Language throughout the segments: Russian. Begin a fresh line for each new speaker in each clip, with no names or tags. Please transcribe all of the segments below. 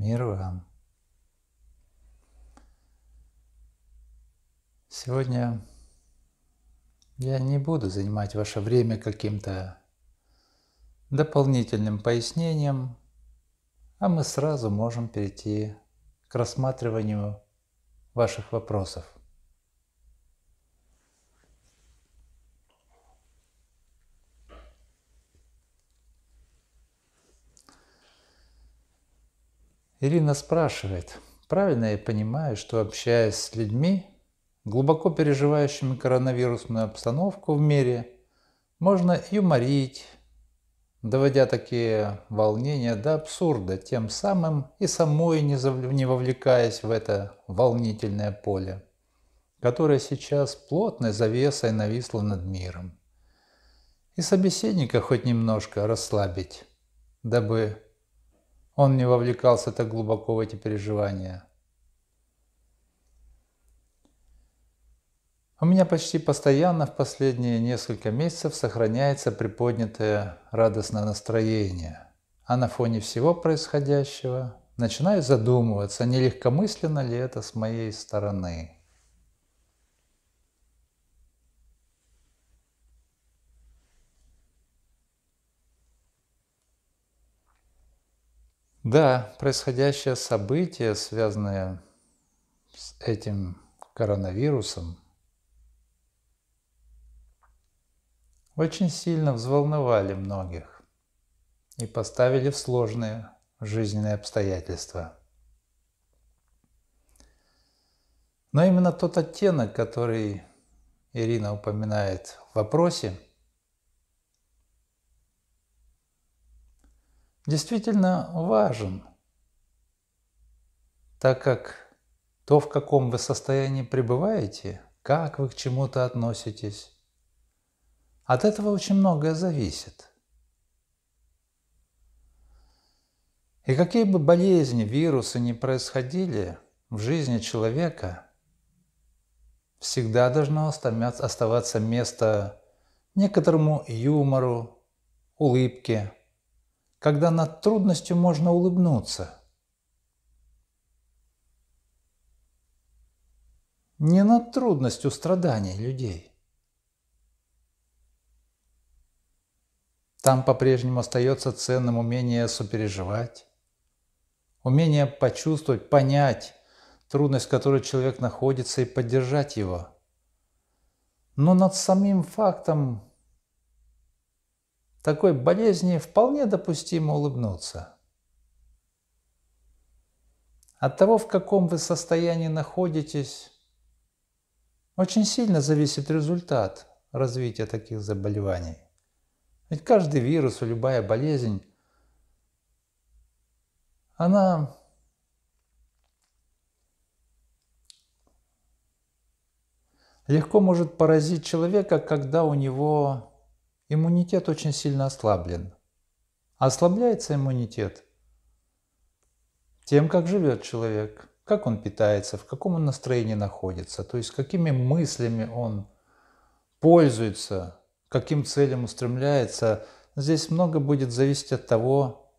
Мир вам. Сегодня я не буду занимать ваше время каким-то дополнительным пояснением, а мы сразу можем перейти к рассматриванию ваших вопросов. Ирина спрашивает, правильно я понимаю, что общаясь с людьми, глубоко переживающими коронавирусную обстановку в мире, можно юморить, доводя такие волнения до абсурда, тем самым и самой не, зав... не вовлекаясь в это волнительное поле, которое сейчас плотной завесой нависло над миром. И собеседника хоть немножко расслабить, дабы он не вовлекался так глубоко в эти переживания. У меня почти постоянно в последние несколько месяцев сохраняется приподнятое радостное настроение. А на фоне всего происходящего начинаю задумываться, не легкомысленно ли это с моей стороны. Да, происходящее событие, связанное с этим коронавирусом, очень сильно взволновали многих и поставили в сложные жизненные обстоятельства. Но именно тот оттенок, который Ирина упоминает в вопросе – действительно важен, так как то, в каком вы состоянии пребываете, как вы к чему-то относитесь, от этого очень многое зависит. И какие бы болезни, вирусы не происходили в жизни человека, всегда должно оставаться место некоторому юмору, улыбке – когда над трудностью можно улыбнуться. Не над трудностью страданий людей. Там по-прежнему остается ценным умение сопереживать, умение почувствовать, понять трудность, в которой человек находится, и поддержать его. Но над самим фактом такой болезни вполне допустимо улыбнуться. От того, в каком вы состоянии находитесь, очень сильно зависит результат развития таких заболеваний. Ведь каждый вирус любая болезнь, она легко может поразить человека, когда у него иммунитет очень сильно ослаблен. Ослабляется иммунитет тем, как живет человек, как он питается, в каком он настроении находится, то есть какими мыслями он пользуется, каким целям устремляется. Здесь много будет зависеть от того,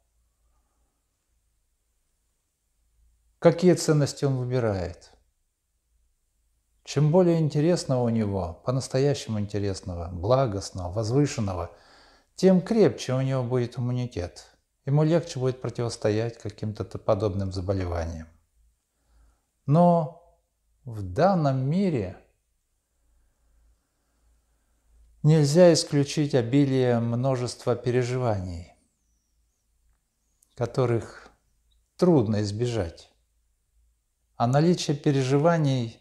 какие ценности он выбирает – чем более интересного у него, по-настоящему интересного, благостного, возвышенного, тем крепче у него будет иммунитет. Ему легче будет противостоять каким-то подобным заболеваниям. Но в данном мире нельзя исключить обилие множества переживаний, которых трудно избежать. А наличие переживаний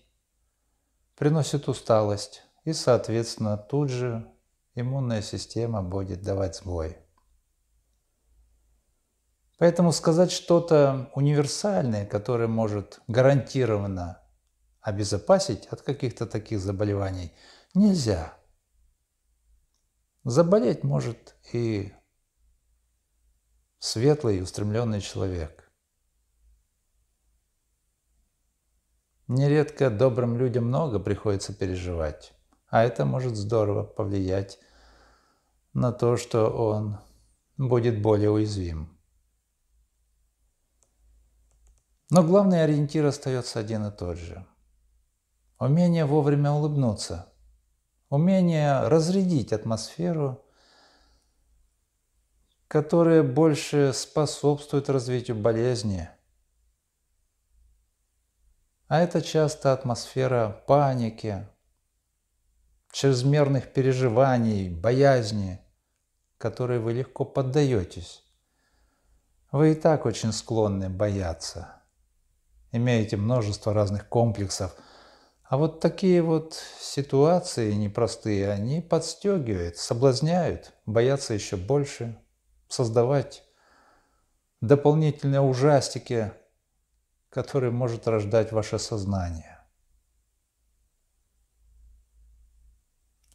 приносит усталость, и, соответственно, тут же иммунная система будет давать сбой. Поэтому сказать что-то универсальное, которое может гарантированно обезопасить от каких-то таких заболеваний, нельзя. Заболеть может и светлый, устремленный человек. Нередко добрым людям много приходится переживать, а это может здорово повлиять на то, что он будет более уязвим. Но главный ориентир остается один и тот же. Умение вовремя улыбнуться, умение разрядить атмосферу, которая больше способствует развитию болезни – а это часто атмосфера паники, чрезмерных переживаний, боязни, которой вы легко поддаетесь. Вы и так очень склонны бояться, имеете множество разных комплексов. А вот такие вот ситуации непростые, они подстегивают, соблазняют, боятся еще больше, создавать дополнительные ужастики, который может рождать ваше сознание.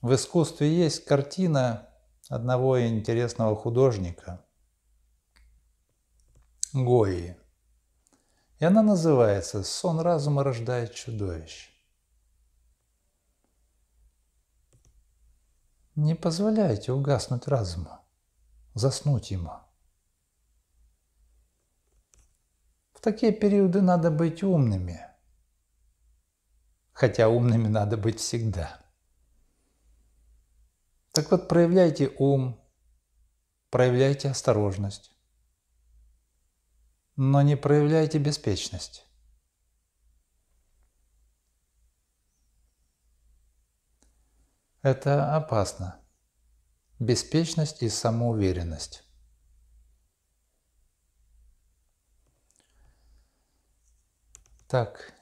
В искусстве есть картина одного интересного художника Гои. И она называется «Сон разума рождает чудовищ». Не позволяйте угаснуть разуму, заснуть ему – такие периоды надо быть умными. Хотя умными надо быть всегда. Так вот, проявляйте ум, проявляйте осторожность, но не проявляйте беспечность. Это опасно. Беспечность и самоуверенность. Так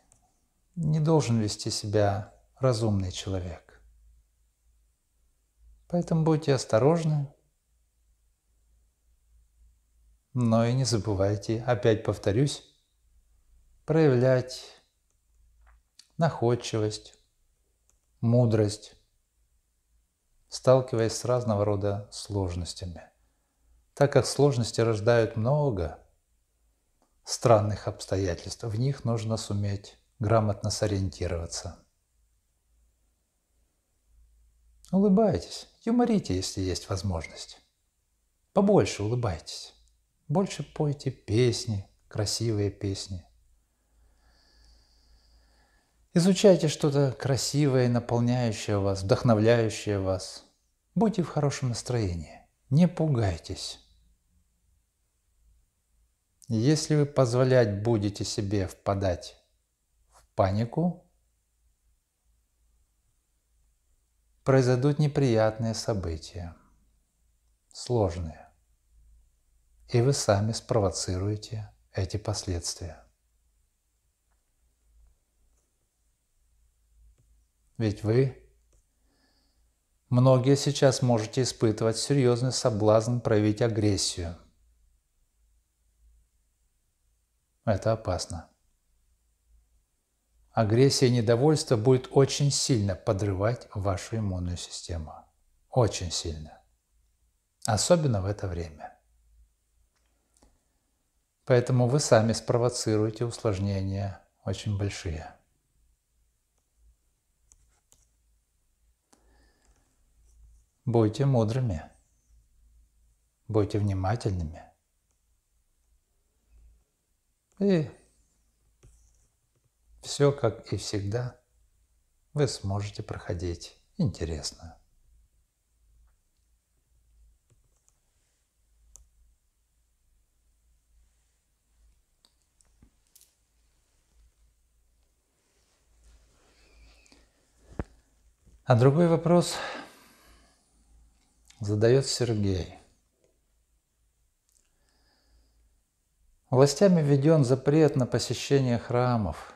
не должен вести себя разумный человек. Поэтому будьте осторожны, но и не забывайте, опять повторюсь, проявлять находчивость, мудрость, сталкиваясь с разного рода сложностями, так как сложности рождают много странных обстоятельств. В них нужно суметь грамотно сориентироваться. Улыбайтесь, юморите, если есть возможность. Побольше улыбайтесь. Больше пойте песни, красивые песни. Изучайте что-то красивое, наполняющее вас, вдохновляющее вас. Будьте в хорошем настроении. Не пугайтесь. Если вы позволять будете себе впадать в панику, произойдут неприятные события, сложные, и вы сами спровоцируете эти последствия. Ведь вы, многие сейчас можете испытывать серьезный соблазн проявить агрессию, Это опасно. Агрессия и недовольство будет очень сильно подрывать вашу иммунную систему. Очень сильно. Особенно в это время. Поэтому вы сами спровоцируете усложнения очень большие. Будьте мудрыми. Будьте внимательными. И все, как и всегда, вы сможете проходить Интересно. А другой вопрос задает Сергей. Властями введен запрет на посещение храмов.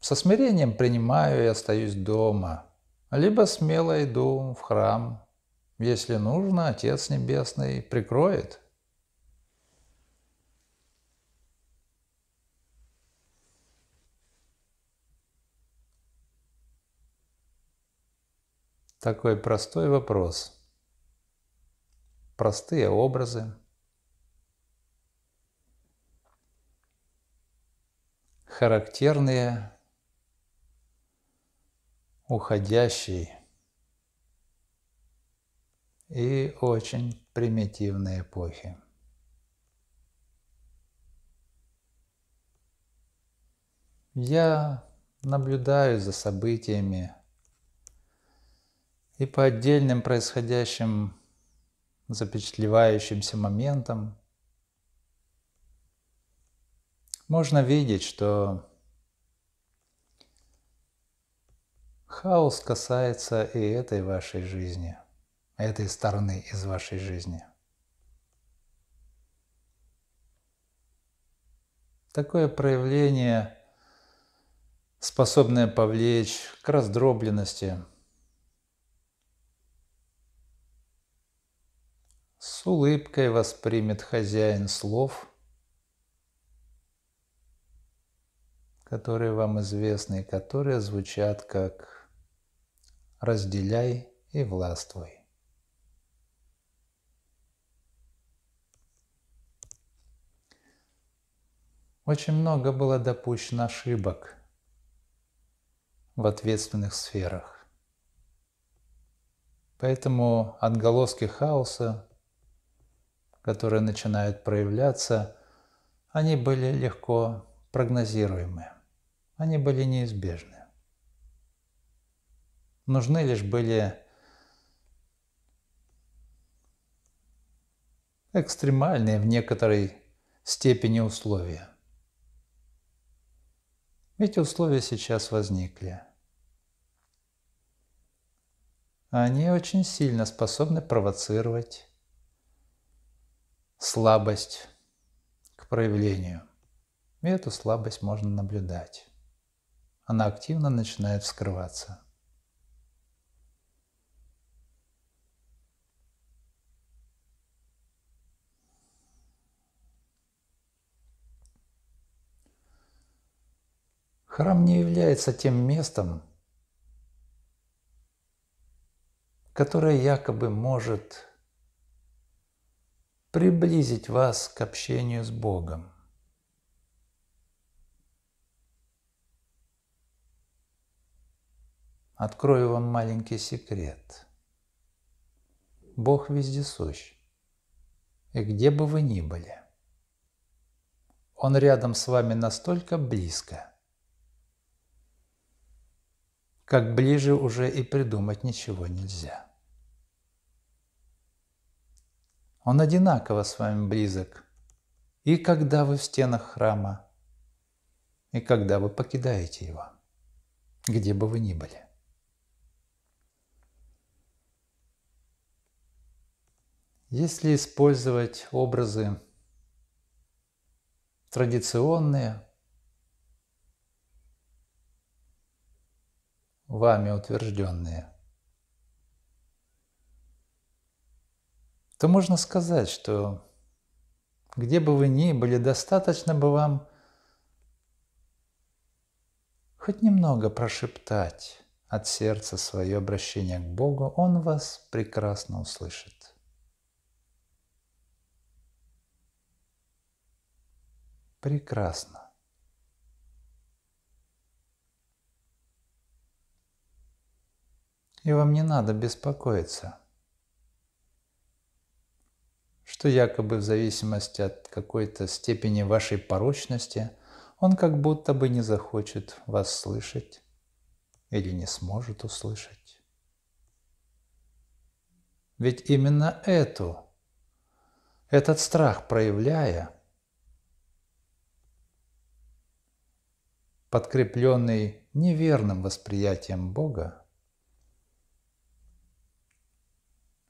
Со смирением принимаю и остаюсь дома, либо смело иду в храм. Если нужно, Отец Небесный прикроет. Такой простой вопрос. Простые образы, характерные уходящей и очень примитивной эпохи. Я наблюдаю за событиями и по отдельным происходящим запечатлевающимся моментам можно видеть, что хаос касается и этой вашей жизни, этой стороны из вашей жизни. Такое проявление, способное повлечь к раздробленности, с улыбкой воспримет хозяин слов – которые вам известны и которые звучат как «разделяй и властвуй». Очень много было допущено ошибок в ответственных сферах. Поэтому отголоски хаоса, которые начинают проявляться, они были легко прогнозируемые. Они были неизбежны. Нужны лишь были экстремальные в некоторой степени условия. Эти условия сейчас возникли. Они очень сильно способны провоцировать слабость к проявлению. И эту слабость можно наблюдать она активно начинает вскрываться. Храм не является тем местом, которое якобы может приблизить вас к общению с Богом. Открою вам маленький секрет. Бог вездесущ. И где бы вы ни были, Он рядом с вами настолько близко, как ближе уже и придумать ничего нельзя. Он одинаково с вами близок, и когда вы в стенах храма, и когда вы покидаете его, где бы вы ни были. Если использовать образы традиционные, вами утвержденные, то можно сказать, что где бы вы ни были, достаточно бы вам хоть немного прошептать от сердца свое обращение к Богу, Он вас прекрасно услышит. прекрасно. И вам не надо беспокоиться, что якобы в зависимости от какой-то степени вашей порочности он как будто бы не захочет вас слышать или не сможет услышать. Ведь именно эту, этот страх проявляя – подкрепленный неверным восприятием Бога,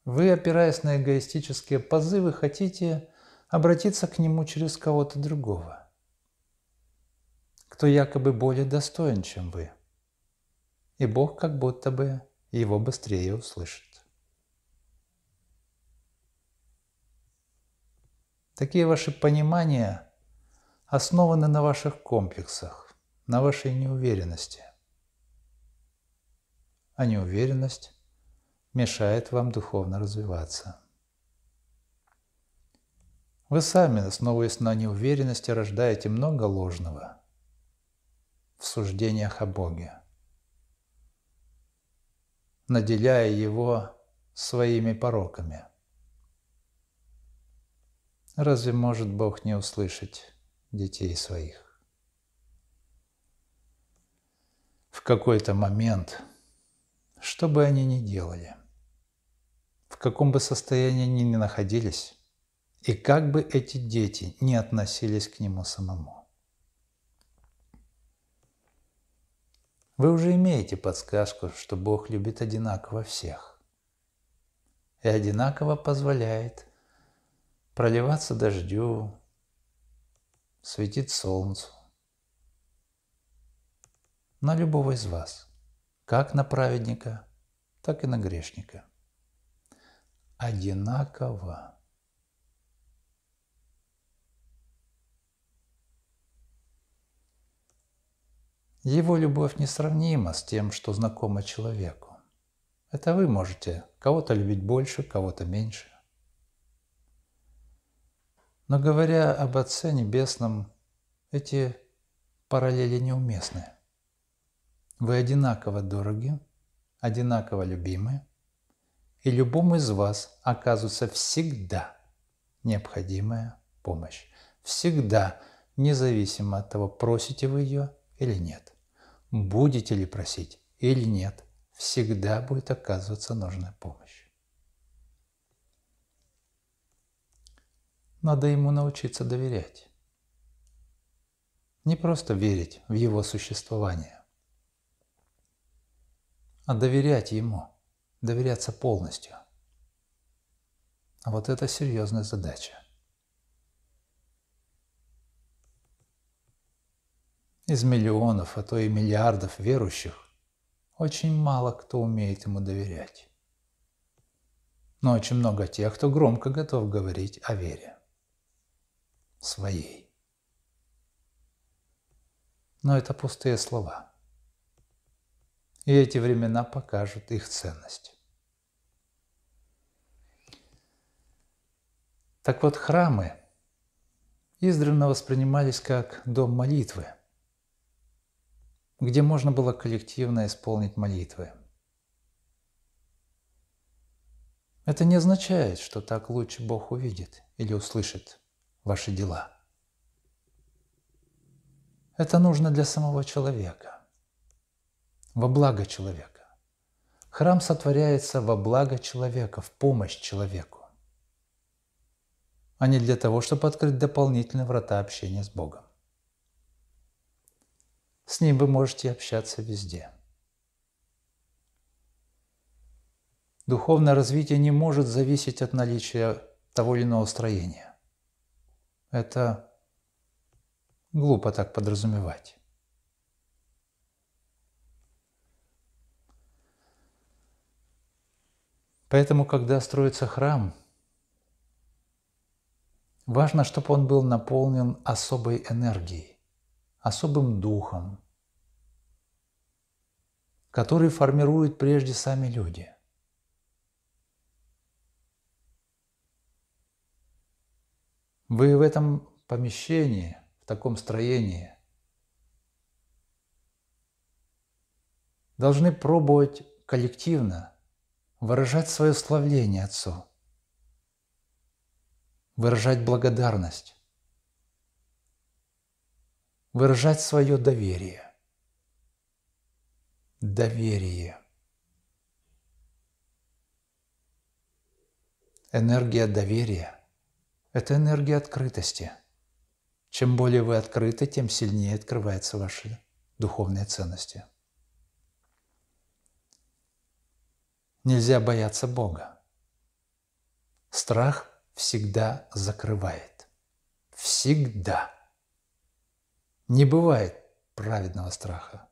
вы, опираясь на эгоистические позывы, хотите обратиться к Нему через кого-то другого, кто якобы более достоин, чем вы. И Бог как будто бы его быстрее услышит. Такие ваши понимания основаны на ваших комплексах, на вашей неуверенности. А неуверенность мешает вам духовно развиваться. Вы сами, основываясь на неуверенности, рождаете много ложного в суждениях о Боге, наделяя Его своими пороками. Разве может Бог не услышать детей своих? в какой-то момент, что бы они ни делали, в каком бы состоянии они ни находились, и как бы эти дети не относились к нему самому. Вы уже имеете подсказку, что Бог любит одинаково всех и одинаково позволяет проливаться дождю, светить солнцу, на любого из вас, как на праведника, так и на грешника. Одинаково. Его любовь несравнима с тем, что знакомо человеку. Это вы можете кого-то любить больше, кого-то меньше. Но говоря об Отце Небесном, эти параллели неуместны. Вы одинаково дороги, одинаково любимы, и любому из вас оказывается всегда необходимая помощь. Всегда, независимо от того, просите вы ее или нет, будете ли просить или нет, всегда будет оказываться нужная помощь. Надо ему научиться доверять. Не просто верить в его существование, а доверять ему, доверяться полностью. А вот это серьезная задача. Из миллионов, а то и миллиардов верующих очень мало кто умеет ему доверять. Но очень много тех, кто громко готов говорить о вере. Своей. Но это пустые слова – и эти времена покажут их ценность. Так вот, храмы издревно воспринимались как дом молитвы, где можно было коллективно исполнить молитвы. Это не означает, что так лучше Бог увидит или услышит ваши дела. Это нужно для самого человека во благо человека. Храм сотворяется во благо человека, в помощь человеку, а не для того, чтобы открыть дополнительные врата общения с Богом. С Ним вы можете общаться везде. Духовное развитие не может зависеть от наличия того или иного строения. Это глупо так подразумевать. Поэтому, когда строится храм, важно, чтобы он был наполнен особой энергией, особым духом, который формируют прежде сами люди. Вы в этом помещении, в таком строении должны пробовать коллективно – выражать свое славление Отцу, выражать благодарность, выражать свое доверие. Доверие. Энергия доверия – это энергия открытости. Чем более вы открыты, тем сильнее открываются ваши духовные ценности. Нельзя бояться Бога. Страх всегда закрывает. Всегда. Не бывает праведного страха.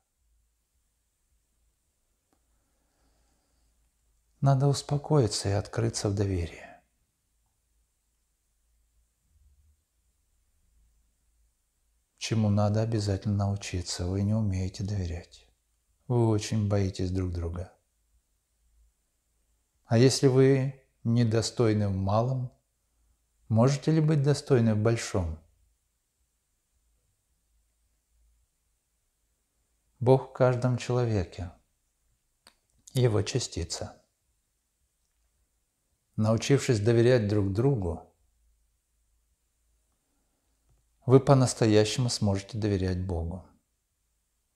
Надо успокоиться и открыться в доверие. чему надо обязательно научиться. Вы не умеете доверять. Вы очень боитесь друг друга. А если вы недостойны в малом, можете ли быть достойны в большом? Бог в каждом человеке, его частица. Научившись доверять друг другу, вы по-настоящему сможете доверять Богу.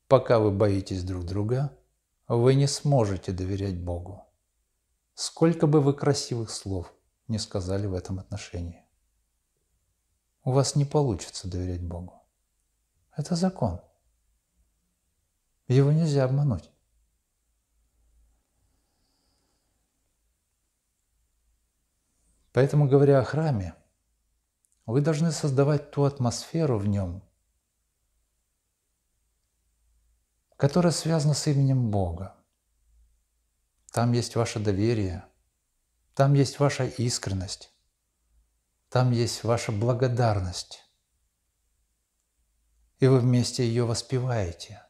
Пока вы боитесь друг друга, вы не сможете доверять Богу сколько бы вы красивых слов не сказали в этом отношении. У вас не получится доверять Богу. Это закон. Его нельзя обмануть. Поэтому, говоря о храме, вы должны создавать ту атмосферу в нем, которая связана с именем Бога – там есть ваше доверие, там есть ваша искренность, там есть ваша благодарность. И вы вместе ее воспеваете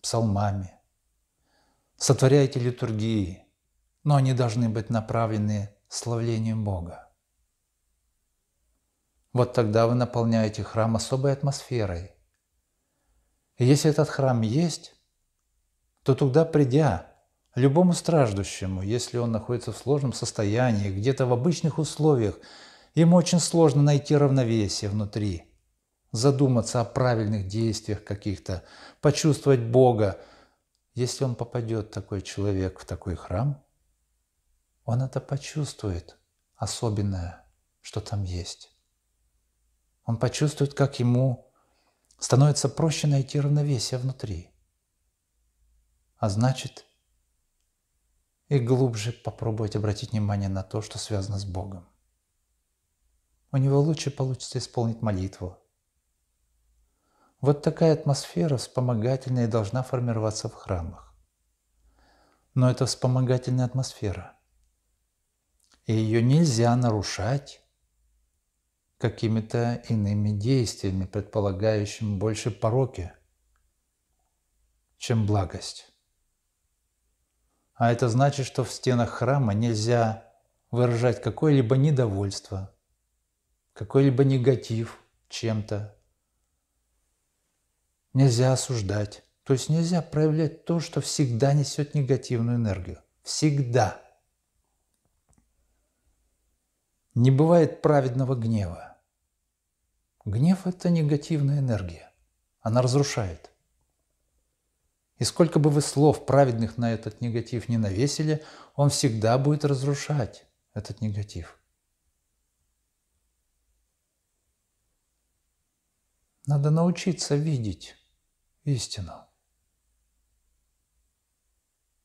псалмами, сотворяете литургии, но они должны быть направлены славлением Бога. Вот тогда вы наполняете храм особой атмосферой. И если этот храм есть, то туда придя, Любому страждущему, если он находится в сложном состоянии, где-то в обычных условиях, ему очень сложно найти равновесие внутри, задуматься о правильных действиях каких-то, почувствовать Бога. Если он попадет, такой человек, в такой храм, он это почувствует, особенное, что там есть. Он почувствует, как ему становится проще найти равновесие внутри. А значит, и глубже попробовать обратить внимание на то, что связано с Богом. У него лучше получится исполнить молитву. Вот такая атмосфера вспомогательная должна формироваться в храмах. Но это вспомогательная атмосфера. И ее нельзя нарушать какими-то иными действиями, предполагающими больше пороки, чем благость. А это значит, что в стенах храма нельзя выражать какое-либо недовольство, какой-либо негатив чем-то. Нельзя осуждать. То есть нельзя проявлять то, что всегда несет негативную энергию. Всегда. Не бывает праведного гнева. Гнев – это негативная энергия. Она разрушает – и сколько бы вы слов праведных на этот негатив не навесили, он всегда будет разрушать этот негатив. Надо научиться видеть истину.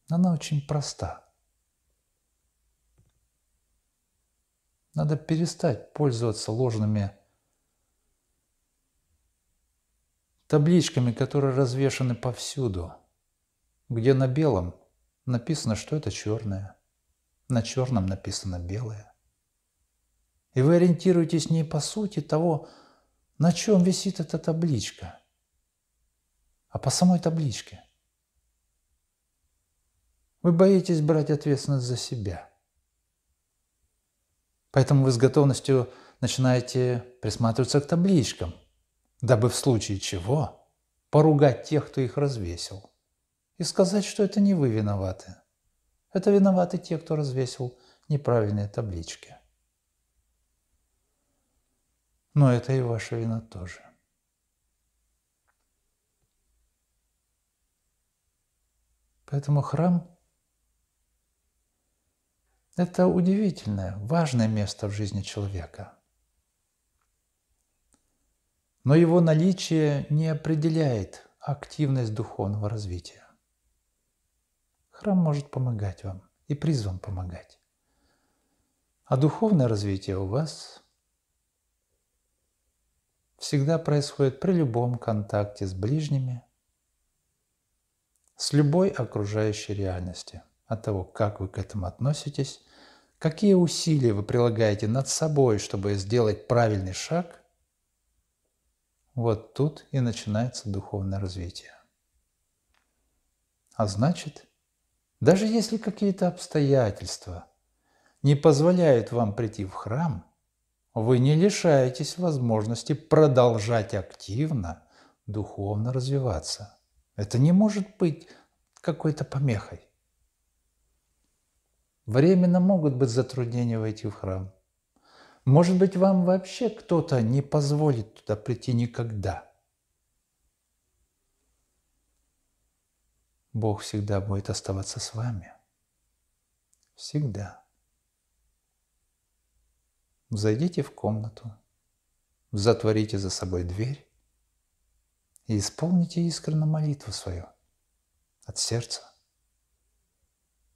Она очень проста. Надо перестать пользоваться ложными табличками, которые развешаны повсюду – где на белом написано, что это черное, на черном написано белое. И вы ориентируетесь не по сути того, на чем висит эта табличка, а по самой табличке. Вы боитесь брать ответственность за себя. Поэтому вы с готовностью начинаете присматриваться к табличкам, дабы в случае чего поругать тех, кто их развесил и сказать, что это не вы виноваты. Это виноваты те, кто развесил неправильные таблички. Но это и ваша вина тоже. Поэтому храм – это удивительное, важное место в жизни человека. Но его наличие не определяет активность духовного развития. Храм может помогать вам и призван помогать. А духовное развитие у вас всегда происходит при любом контакте с ближними, с любой окружающей реальности. от того, как вы к этому относитесь, какие усилия вы прилагаете над собой, чтобы сделать правильный шаг, вот тут и начинается духовное развитие. А значит – даже если какие-то обстоятельства не позволяют вам прийти в храм, вы не лишаетесь возможности продолжать активно духовно развиваться. Это не может быть какой-то помехой. Временно могут быть затруднения войти в храм. Может быть, вам вообще кто-то не позволит туда прийти никогда – Бог всегда будет оставаться с вами. Всегда. Зайдите в комнату, затворите за собой дверь и исполните искренно молитву свою от сердца.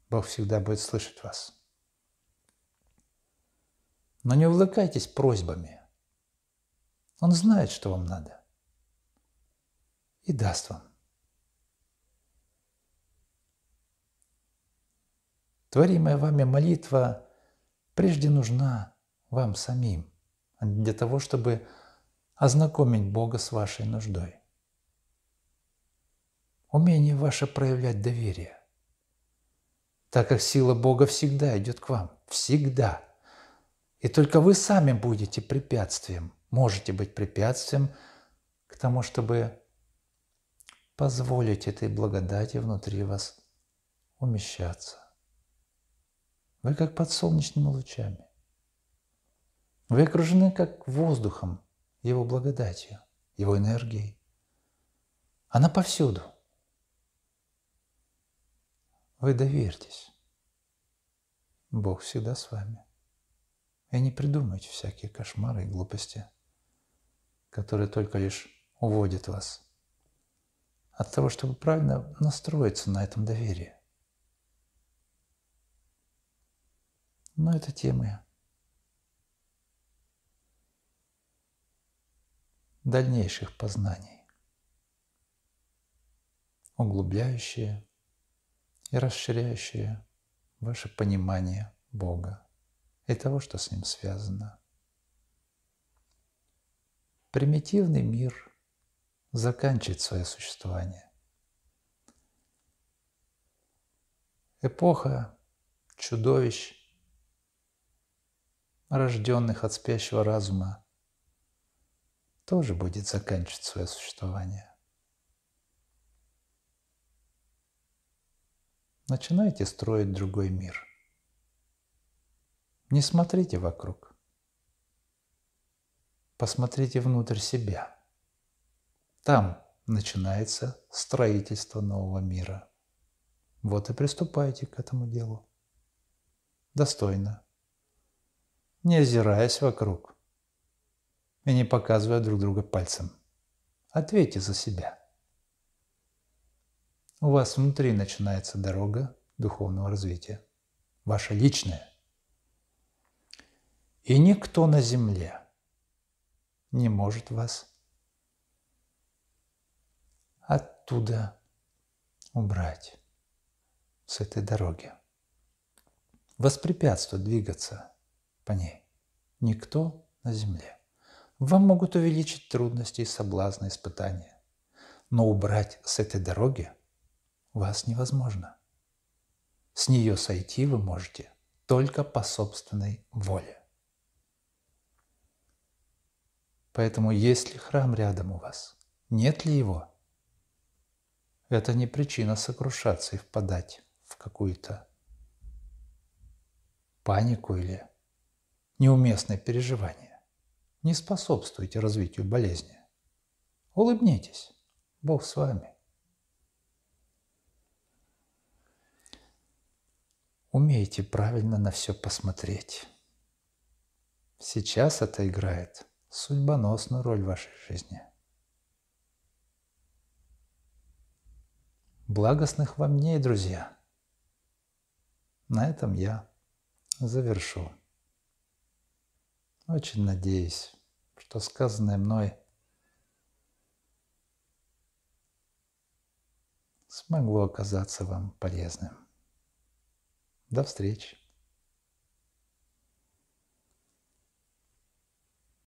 Бог всегда будет слышать вас. Но не увлекайтесь просьбами. Он знает, что вам надо. И даст вам. Творимая вами молитва прежде нужна вам самим, для того, чтобы ознакомить Бога с вашей нуждой. Умение ваше проявлять доверие, так как сила Бога всегда идет к вам, всегда. И только вы сами будете препятствием, можете быть препятствием к тому, чтобы позволить этой благодати внутри вас умещаться. Вы как под солнечными лучами. Вы окружены как воздухом, его благодатью, его энергией. Она повсюду. Вы доверьтесь. Бог всегда с вами. И не придумайте всякие кошмары и глупости, которые только лишь уводят вас от того, чтобы правильно настроиться на этом доверии. Но это темы. дальнейших познаний, углубляющие и расширяющие ваше понимание Бога и того, что с Ним связано. Примитивный мир заканчивает свое существование. Эпоха чудовищ рожденных от спящего разума, тоже будет заканчивать свое существование. Начинайте строить другой мир. Не смотрите вокруг. Посмотрите внутрь себя. Там начинается строительство нового мира. Вот и приступайте к этому делу. Достойно, не озираясь вокруг и не показывая друг друга пальцем. Ответьте за себя. У вас внутри начинается дорога духовного развития, ваша личная. И никто на земле не может вас оттуда убрать с этой дороги. Воспрепятствовать двигаться – по ней. Никто на земле. Вам могут увеличить трудности и соблазны испытания. Но убрать с этой дороги вас невозможно. С нее сойти вы можете только по собственной воле. Поэтому есть ли храм рядом у вас? Нет ли его? Это не причина сокрушаться и впадать в какую-то панику или неуместные переживания. Не способствуйте развитию болезни. Улыбнитесь. Бог с вами. Умейте правильно на все посмотреть. Сейчас это играет судьбоносную роль в вашей жизни. Благостных вам дней, друзья! На этом я завершу. Очень надеюсь, что сказанное мной смогло оказаться вам полезным. До встречи!